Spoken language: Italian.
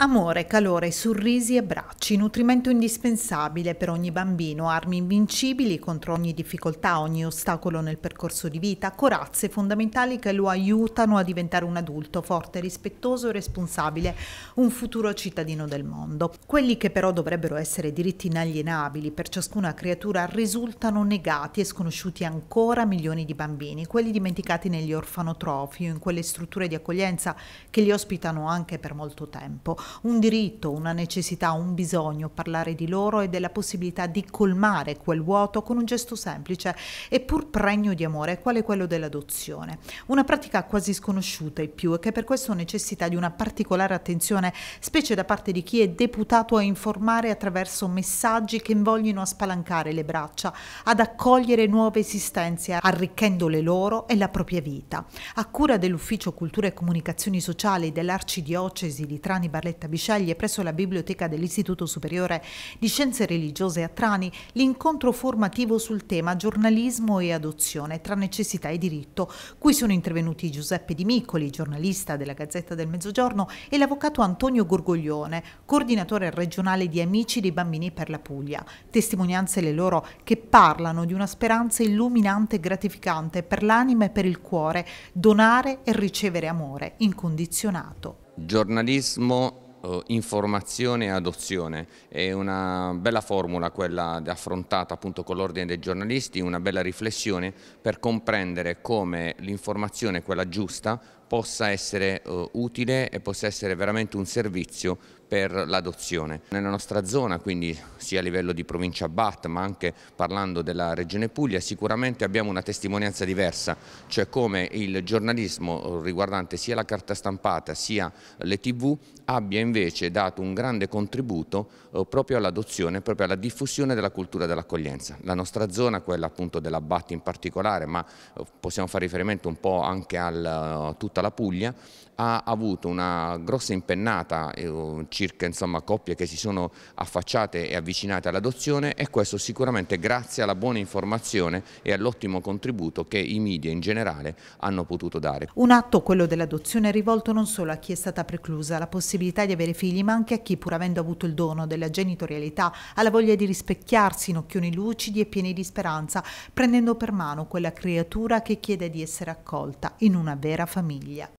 Amore, calore, sorrisi e bracci, nutrimento indispensabile per ogni bambino, armi invincibili contro ogni difficoltà, ogni ostacolo nel percorso di vita, corazze fondamentali che lo aiutano a diventare un adulto forte, rispettoso e responsabile, un futuro cittadino del mondo. Quelli che però dovrebbero essere diritti inalienabili per ciascuna creatura risultano negati e sconosciuti ancora a milioni di bambini, quelli dimenticati negli orfanotrofi o in quelle strutture di accoglienza che li ospitano anche per molto tempo un diritto, una necessità, un bisogno, parlare di loro e della possibilità di colmare quel vuoto con un gesto semplice e pur pregno di amore, quale quello dell'adozione. Una pratica quasi sconosciuta e più e che per questo necessita di una particolare attenzione, specie da parte di chi è deputato a informare attraverso messaggi che invogliono a spalancare le braccia, ad accogliere nuove esistenze, arricchendole loro e la propria vita. A cura dell'Ufficio Cultura e Comunicazioni Sociali dell'Arcidiocesi di Trani Barletta Elisabetta Bisceglie presso la biblioteca dell'Istituto Superiore di Scienze Religiose a Trani l'incontro formativo sul tema giornalismo e adozione tra necessità e diritto, cui sono intervenuti Giuseppe Di Miccoli, giornalista della Gazzetta del Mezzogiorno, e l'avvocato Antonio Gorgoglione, coordinatore regionale di Amici dei Bambini per la Puglia. Testimonianze le loro che parlano di una speranza illuminante e gratificante per l'anima e per il cuore, donare e ricevere amore incondizionato. Giornalismo eh, informazione e adozione. È una bella formula quella affrontata appunto con l'ordine dei giornalisti, una bella riflessione per comprendere come l'informazione, quella giusta, possa essere uh, utile e possa essere veramente un servizio per l'adozione. Nella nostra zona, quindi sia a livello di provincia BAT ma anche parlando della Regione Puglia, sicuramente abbiamo una testimonianza diversa, cioè come il giornalismo riguardante sia la carta stampata sia le tv abbia invece dato un grande contributo eh, proprio all'adozione, proprio alla diffusione della cultura dell'accoglienza. La nostra zona, quella appunto della BAT in particolare, ma eh, possiamo fare riferimento un po' anche a tutta tutta la Puglia, ha avuto una grossa impennata eh, circa insomma, coppie che si sono affacciate e avvicinate all'adozione e questo sicuramente grazie alla buona informazione e all'ottimo contributo che i media in generale hanno potuto dare. Un atto, quello dell'adozione, rivolto non solo a chi è stata preclusa la possibilità di avere figli, ma anche a chi, pur avendo avuto il dono della genitorialità, ha la voglia di rispecchiarsi in occhioni lucidi e pieni di speranza, prendendo per mano quella creatura che chiede di essere accolta in una vera famiglia. famiglia.